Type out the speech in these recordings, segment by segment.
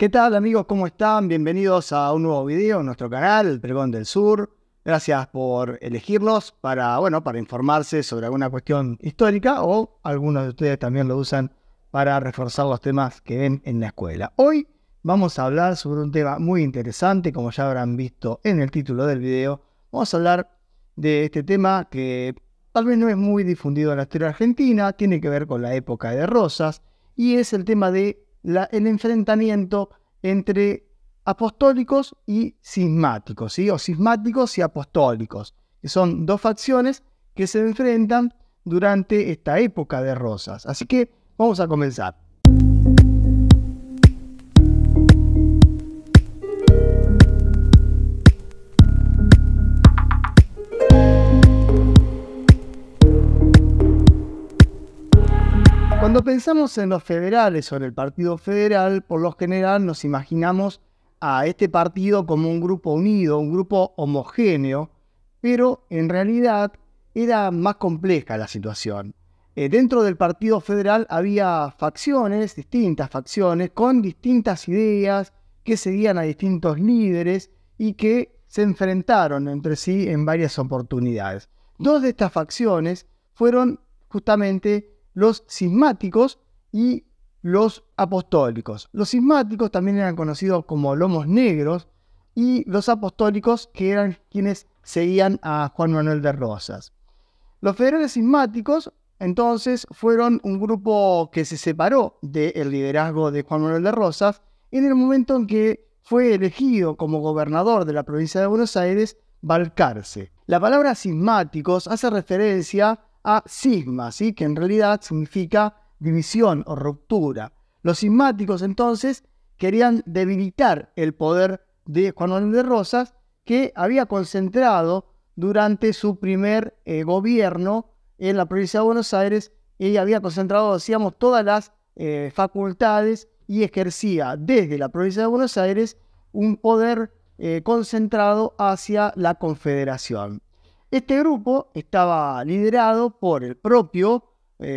¿Qué tal amigos? ¿Cómo están? Bienvenidos a un nuevo video en nuestro canal, El Pregón del Sur. Gracias por elegirlos para, bueno, para informarse sobre alguna cuestión histórica o algunos de ustedes también lo usan para reforzar los temas que ven en la escuela. Hoy vamos a hablar sobre un tema muy interesante, como ya habrán visto en el título del video. Vamos a hablar de este tema que tal vez no es muy difundido en la historia argentina, tiene que ver con la época de Rosas y es el tema de el enfrentamiento entre apostólicos y cismáticos, ¿sí? o cismáticos y apostólicos, que son dos facciones que se enfrentan durante esta época de Rosas. Así que vamos a comenzar. Cuando pensamos en los federales o en el Partido Federal, por lo general nos imaginamos a este partido como un grupo unido, un grupo homogéneo, pero en realidad era más compleja la situación. Eh, dentro del Partido Federal había facciones, distintas facciones, con distintas ideas que seguían a distintos líderes y que se enfrentaron entre sí en varias oportunidades. Dos de estas facciones fueron justamente los cismáticos y los apostólicos. Los cismáticos también eran conocidos como lomos negros y los apostólicos que eran quienes seguían a Juan Manuel de Rosas. Los federales cismáticos entonces fueron un grupo que se separó del liderazgo de Juan Manuel de Rosas en el momento en que fue elegido como gobernador de la provincia de Buenos Aires Balcarce. La palabra cismáticos hace referencia a sigma, que en realidad significa división o ruptura. Los simáticos entonces querían debilitar el poder de Juan Manuel de Rosas, que había concentrado durante su primer eh, gobierno en la provincia de Buenos Aires y había concentrado, decíamos, todas las eh, facultades y ejercía desde la provincia de Buenos Aires un poder eh, concentrado hacia la Confederación. Este grupo estaba liderado por el propio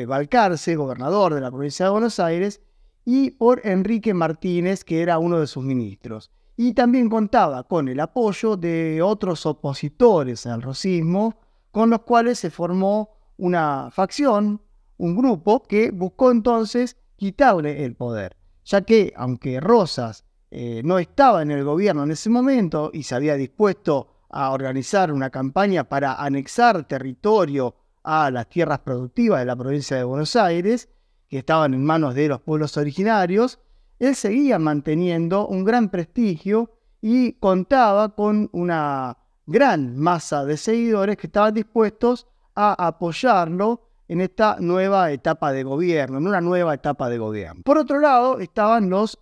Balcarce, eh, gobernador de la provincia de Buenos Aires, y por Enrique Martínez, que era uno de sus ministros. Y también contaba con el apoyo de otros opositores al rosismo, con los cuales se formó una facción, un grupo que buscó entonces quitarle el poder, ya que aunque Rosas eh, no estaba en el gobierno en ese momento y se había dispuesto a organizar una campaña para anexar territorio a las tierras productivas de la provincia de Buenos Aires, que estaban en manos de los pueblos originarios, él seguía manteniendo un gran prestigio y contaba con una gran masa de seguidores que estaban dispuestos a apoyarlo en esta nueva etapa de gobierno, en una nueva etapa de gobierno. Por otro lado, estaban los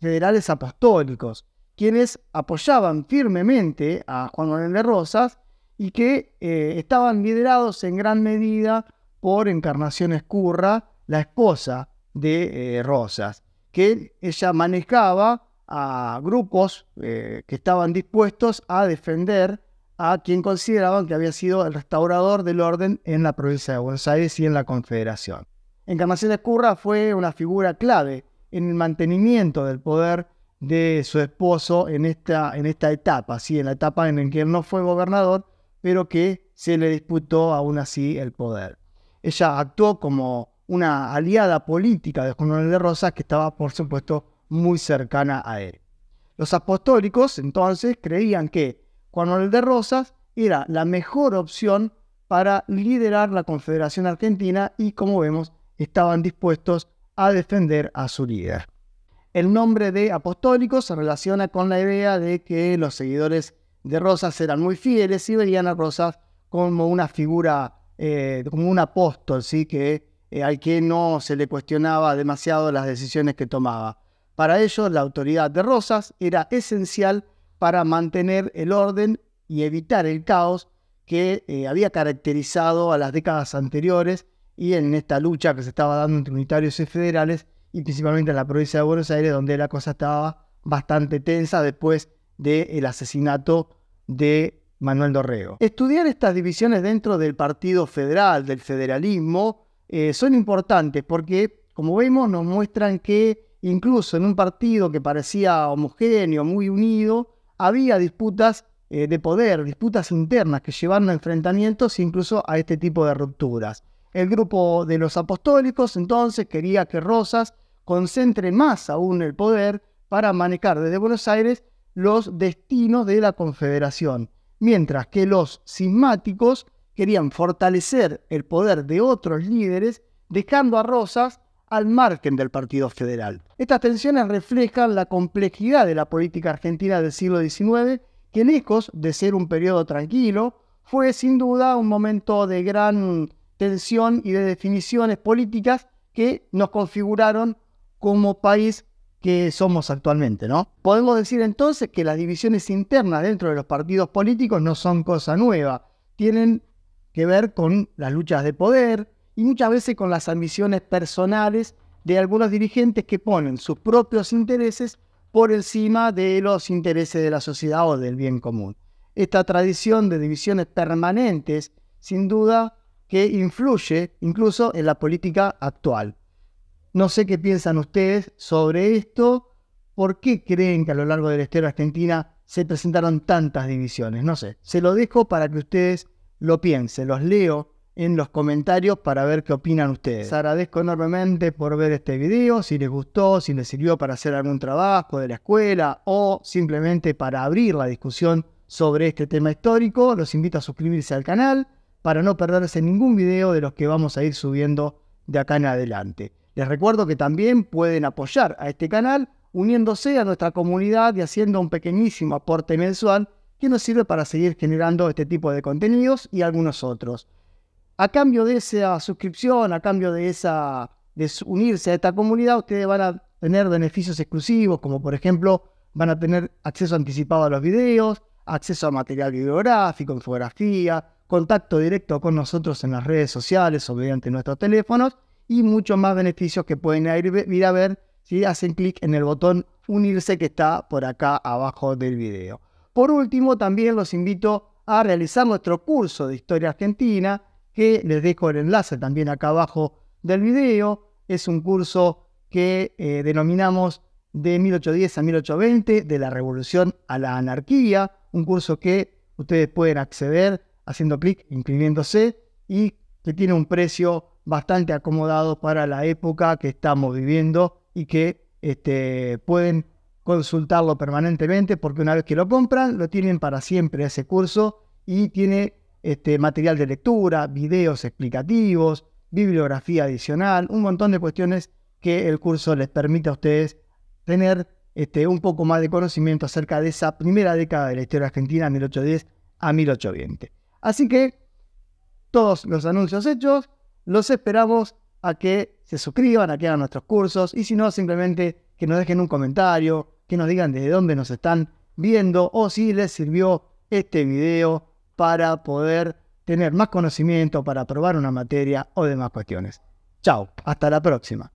federales apostólicos, quienes apoyaban firmemente a Juan Manuel de Rosas y que eh, estaban liderados en gran medida por Encarnación Escurra, la esposa de eh, Rosas, que ella manejaba a grupos eh, que estaban dispuestos a defender a quien consideraban que había sido el restaurador del orden en la provincia de Buenos Aires y en la Confederación. Encarnación Escurra fue una figura clave en el mantenimiento del poder de su esposo en esta, en esta etapa, ¿sí? en la etapa en la que él no fue gobernador, pero que se le disputó aún así el poder. Ella actuó como una aliada política de Juan de Rosas que estaba, por supuesto, muy cercana a él. Los apostólicos entonces creían que Juan Manuel de Rosas era la mejor opción para liderar la Confederación Argentina y como vemos estaban dispuestos a defender a su líder. El nombre de apostólico se relaciona con la idea de que los seguidores de Rosas eran muy fieles y veían a Rosas como una figura, eh, como un apóstol, ¿sí? que, eh, al que no se le cuestionaba demasiado las decisiones que tomaba. Para ellos, la autoridad de Rosas era esencial para mantener el orden y evitar el caos que eh, había caracterizado a las décadas anteriores y en esta lucha que se estaba dando entre unitarios y federales y principalmente en la provincia de Buenos Aires, donde la cosa estaba bastante tensa después del asesinato de Manuel Dorrego. Estudiar estas divisiones dentro del Partido Federal, del federalismo, eh, son importantes porque, como vemos, nos muestran que incluso en un partido que parecía homogéneo, muy unido, había disputas eh, de poder, disputas internas que llevaron a enfrentamientos incluso a este tipo de rupturas. El grupo de los apostólicos entonces quería que Rosas concentre más aún el poder para manejar desde Buenos Aires los destinos de la Confederación, mientras que los cismáticos querían fortalecer el poder de otros líderes, dejando a Rosas al margen del Partido Federal. Estas tensiones reflejan la complejidad de la política argentina del siglo XIX, que lejos de ser un periodo tranquilo, fue sin duda un momento de gran tensión y de definiciones políticas que nos configuraron como país que somos actualmente, ¿no? Podemos decir entonces que las divisiones internas dentro de los partidos políticos no son cosa nueva, tienen que ver con las luchas de poder y muchas veces con las ambiciones personales de algunos dirigentes que ponen sus propios intereses por encima de los intereses de la sociedad o del bien común. Esta tradición de divisiones permanentes, sin duda, que influye incluso en la política actual. No sé qué piensan ustedes sobre esto. ¿Por qué creen que a lo largo del estero argentina se presentaron tantas divisiones? No sé. Se lo dejo para que ustedes lo piensen. Los leo en los comentarios para ver qué opinan ustedes. Les agradezco enormemente por ver este video, si les gustó, si les sirvió para hacer algún trabajo de la escuela o simplemente para abrir la discusión sobre este tema histórico, los invito a suscribirse al canal para no perderse ningún video de los que vamos a ir subiendo de acá en adelante. Les recuerdo que también pueden apoyar a este canal uniéndose a nuestra comunidad y haciendo un pequeñísimo aporte mensual que nos sirve para seguir generando este tipo de contenidos y algunos otros. A cambio de esa suscripción, a cambio de esa de unirse a esta comunidad, ustedes van a tener beneficios exclusivos, como por ejemplo, van a tener acceso anticipado a los videos, acceso a material bibliográfico, infografía, contacto directo con nosotros en las redes sociales o mediante nuestros teléfonos y muchos más beneficios que pueden ir, a ver si hacen clic en el botón unirse que está por acá abajo del video. Por último, también los invito a realizar nuestro curso de historia argentina, que les dejo el enlace también acá abajo del video. Es un curso que eh, denominamos de 1810 a 1820, de la revolución a la anarquía, un curso que ustedes pueden acceder haciendo clic, inscribiéndose y que tiene un precio bastante acomodados para la época que estamos viviendo y que este, pueden consultarlo permanentemente porque una vez que lo compran, lo tienen para siempre ese curso y tiene este, material de lectura, videos explicativos, bibliografía adicional, un montón de cuestiones que el curso les permite a ustedes tener este, un poco más de conocimiento acerca de esa primera década de la historia argentina, 1810 a 1820. Así que todos los anuncios hechos, los esperamos a que se suscriban, a que hagan nuestros cursos y si no, simplemente que nos dejen un comentario, que nos digan desde dónde nos están viendo o si les sirvió este video para poder tener más conocimiento, para probar una materia o demás cuestiones. Chao, hasta la próxima.